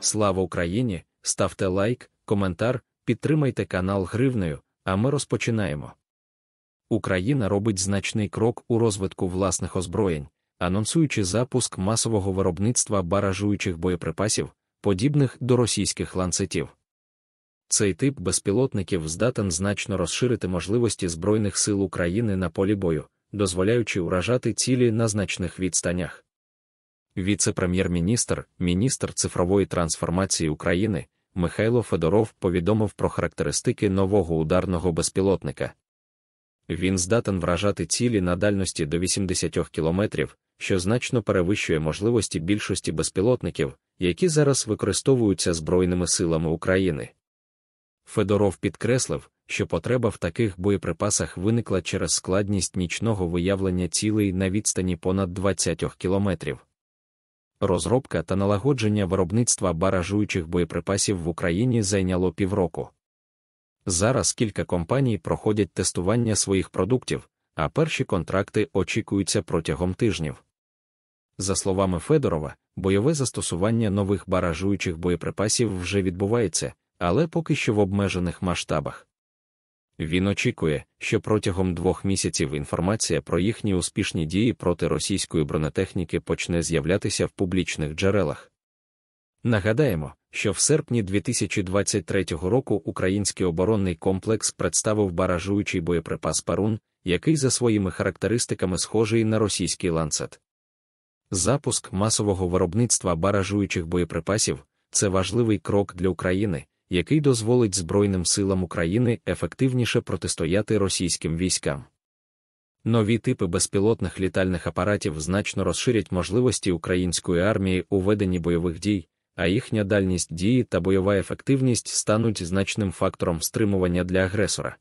Слава Україні! Ставте лайк, коментар, підтримайте канал гривнею, а ми розпочинаємо. Україна робить значний крок у розвитку власних озброєнь, анонсуючи запуск масового виробництва баражуючих боєприпасів, подібних до російських ланцетів. Цей тип безпілотників здатен значно розширити можливості Збройних сил України на полі бою, дозволяючи уражати цілі на значних відстанях. Віце-прем'єр-міністр, міністр цифрової трансформації України Михайло Федоров повідомив про характеристики нового ударного безпілотника. Він здатен вражати цілі на дальності до 80 км, що значно перевищує можливості більшості безпілотників, які зараз використовуються Збройними силами України. Федоров підкреслив, що потреба в таких боєприпасах виникла через складність нічного виявлення цілей на відстані понад 20 кілометрів розробка та налагодження виробництва баражуючих боєприпасів в Україні зайняло півроку. Зараз кілька компаній проходять тестування своїх продуктів, а перші контракти очікуються протягом тижнів. За словами Федорова, бойове застосування нових баражуючих боєприпасів вже відбувається, але поки що в обмежених масштабах. Він очікує, що протягом двох місяців інформація про їхні успішні дії проти російської бронетехніки почне з'являтися в публічних джерелах. Нагадаємо, що в серпні 2023 року український оборонний комплекс представив баражуючий боєприпас Парун, який за своїми характеристиками схожий на російський ланцет. Запуск масового виробництва баражуючих боєприпасів це важливий крок для України який дозволить Збройним силам України ефективніше протистояти російським військам. Нові типи безпілотних літальних апаратів значно розширять можливості української армії у веденні бойових дій, а їхня дальність дії та бойова ефективність стануть значним фактором стримування для агресора.